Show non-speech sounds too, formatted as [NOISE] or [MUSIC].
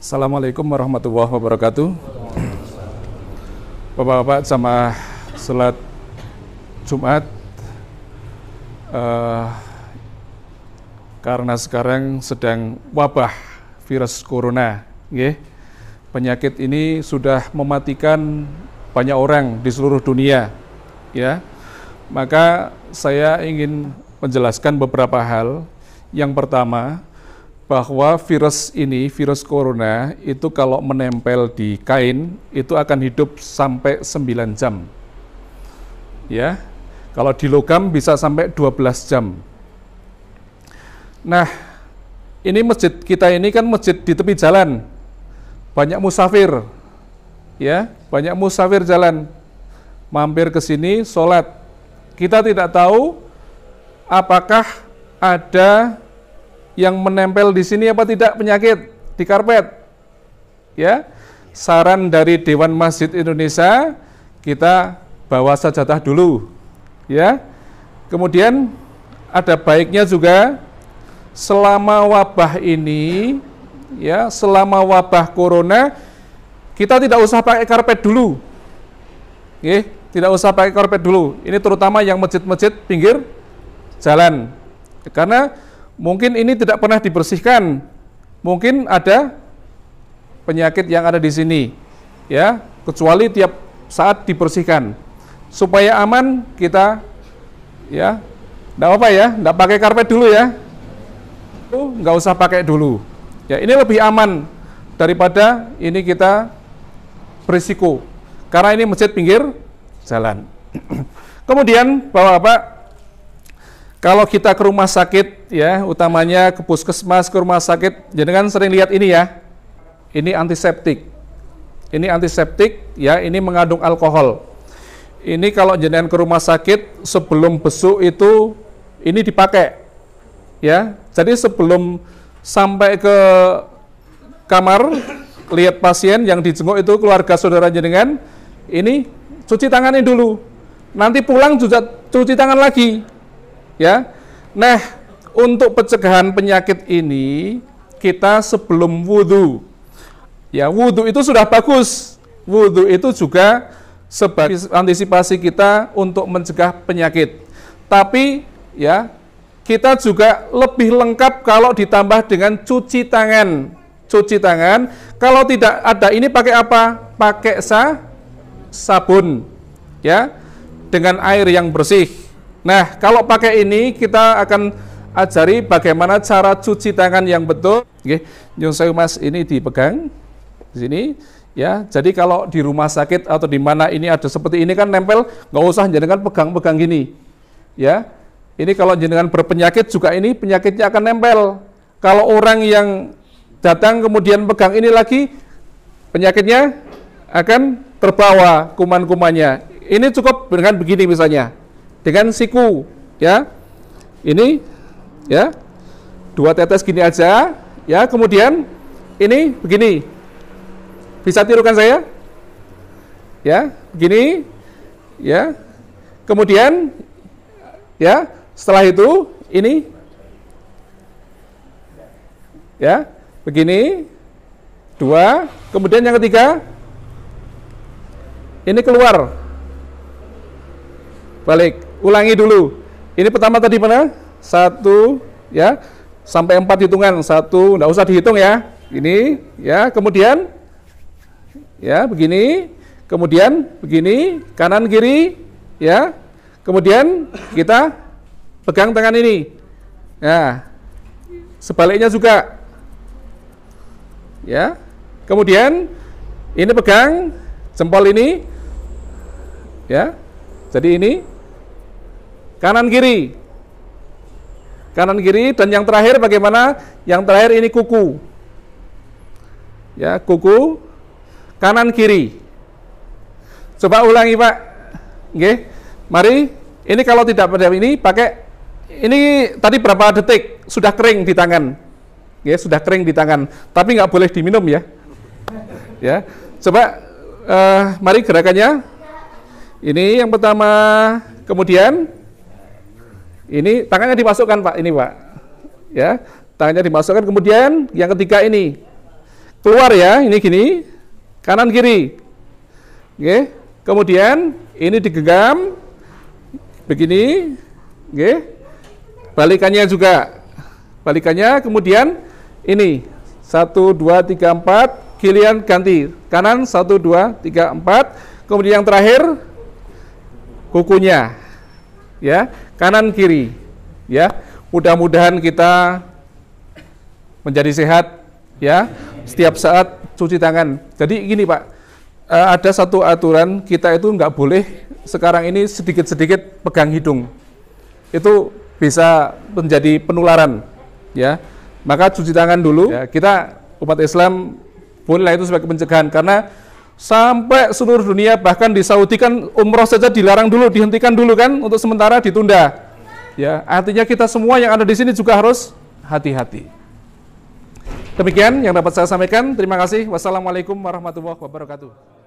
Assalamualaikum warahmatullahi wabarakatuh. Bapak-bapak sama selat Jumat uh, karena sekarang sedang wabah virus corona, yeah. Penyakit ini sudah mematikan banyak orang di seluruh dunia, ya. Maka saya ingin menjelaskan beberapa hal. Yang pertama, bahwa virus ini, virus corona, itu kalau menempel di kain, itu akan hidup sampai 9 jam. Ya, kalau di logam bisa sampai 12 jam. Nah, ini masjid kita ini kan masjid di tepi jalan. Banyak musafir. Ya, banyak musafir jalan. Mampir ke sini, sholat. Kita tidak tahu apakah ada yang menempel di sini apa tidak penyakit di karpet. Ya. Saran dari Dewan Masjid Indonesia, kita bawa sajadah dulu. Ya. Kemudian ada baiknya juga selama wabah ini ya, selama wabah corona kita tidak usah pakai karpet dulu. Oke, tidak usah pakai karpet dulu. Ini terutama yang masjid-masjid pinggir jalan. Karena Mungkin ini tidak pernah dibersihkan. Mungkin ada penyakit yang ada di sini. Ya, kecuali tiap saat dibersihkan. Supaya aman kita ya. Enggak apa apa ya, enggak pakai karpet dulu ya. tuh Enggak usah pakai dulu. Ya, ini lebih aman daripada ini kita berisiko. Karena ini masjid pinggir jalan. [CLEARS THROAT] Kemudian Bapak-bapak kalau kita ke rumah sakit ya, utamanya ke puskesmas, ke rumah sakit, jadi kan sering lihat ini ya. Ini antiseptik. Ini antiseptik ya, ini mengandung alkohol. Ini kalau jenengan ke rumah sakit sebelum besuk itu ini dipakai. Ya. Jadi sebelum sampai ke kamar lihat pasien yang dijenguk itu keluarga saudara jenengan, ini cuci tangannya dulu. Nanti pulang juga cuci tangan lagi ya. Nah, untuk pencegahan penyakit ini kita sebelum wudhu. Ya, wudhu itu sudah bagus. Wudhu itu juga sebagai antisipasi kita untuk mencegah penyakit. Tapi ya, kita juga lebih lengkap kalau ditambah dengan cuci tangan. Cuci tangan, kalau tidak ada ini pakai apa? Pakai sa sabun. Ya. Dengan air yang bersih Nah, kalau pakai ini kita akan ajari bagaimana cara cuci tangan yang betul. Oke, nyun saya mas ini dipegang di sini ya. Jadi kalau di rumah sakit atau di mana ini ada seperti ini kan nempel, nggak usah jenengan pegang-pegang gini. Ya, ini kalau jenengan berpenyakit juga ini penyakitnya akan nempel. Kalau orang yang datang kemudian pegang ini lagi, penyakitnya akan terbawa kuman-kumannya. Ini cukup dengan begini misalnya dengan siku, ya. Ini ya. Dua tetes gini aja, ya. Kemudian ini begini. Bisa tirukan saya? Ya, begini. Ya. Kemudian ya, setelah itu ini ya, begini. Dua, kemudian yang ketiga ini keluar balik Ulangi dulu. Ini pertama tadi mana? Satu, ya. Sampai empat hitungan. Satu, nggak usah dihitung ya. Ini, ya. Kemudian, ya, begini. Kemudian, begini. Kanan, kiri, ya. Kemudian, kita pegang tangan ini. Ya. Sebaliknya juga. Ya. Kemudian, ini pegang jempol ini. Ya. Jadi ini kanan kiri. Kanan kiri dan yang terakhir bagaimana? Yang terakhir ini kuku. Ya, kuku kanan kiri. Coba ulangi, Pak. oke Mari, ini kalau tidak pada ini pakai ini tadi berapa detik sudah kering di tangan. Ya, sudah kering di tangan, tapi nggak boleh diminum ya. Ya. Coba uh, mari gerakannya. Ini yang pertama, kemudian ini tangannya dimasukkan Pak, ini Pak. Ya, tangannya dimasukkan. Kemudian yang ketiga ini keluar ya, ini gini, kanan kiri. Oke. Kemudian ini digenggam begini, oke. Balikannya juga, balikannya. Kemudian ini satu dua tiga empat Kilian ganti kanan satu dua tiga empat kemudian yang terakhir kukunya ya, kanan kiri. Ya. Mudah-mudahan kita menjadi sehat ya. Setiap saat cuci tangan. Jadi gini, Pak. Eh, ada satu aturan kita itu nggak boleh sekarang ini sedikit-sedikit pegang hidung. Itu bisa menjadi penularan ya. Maka cuci tangan dulu. Ya, kita umat Islam bolehlah itu sebagai pencegahan karena sampai seluruh dunia bahkan di Saudi kan umroh saja dilarang dulu dihentikan dulu kan untuk sementara ditunda ya artinya kita semua yang ada di sini juga harus hati-hati demikian yang dapat saya sampaikan terima kasih wassalamualaikum warahmatullahi wabarakatuh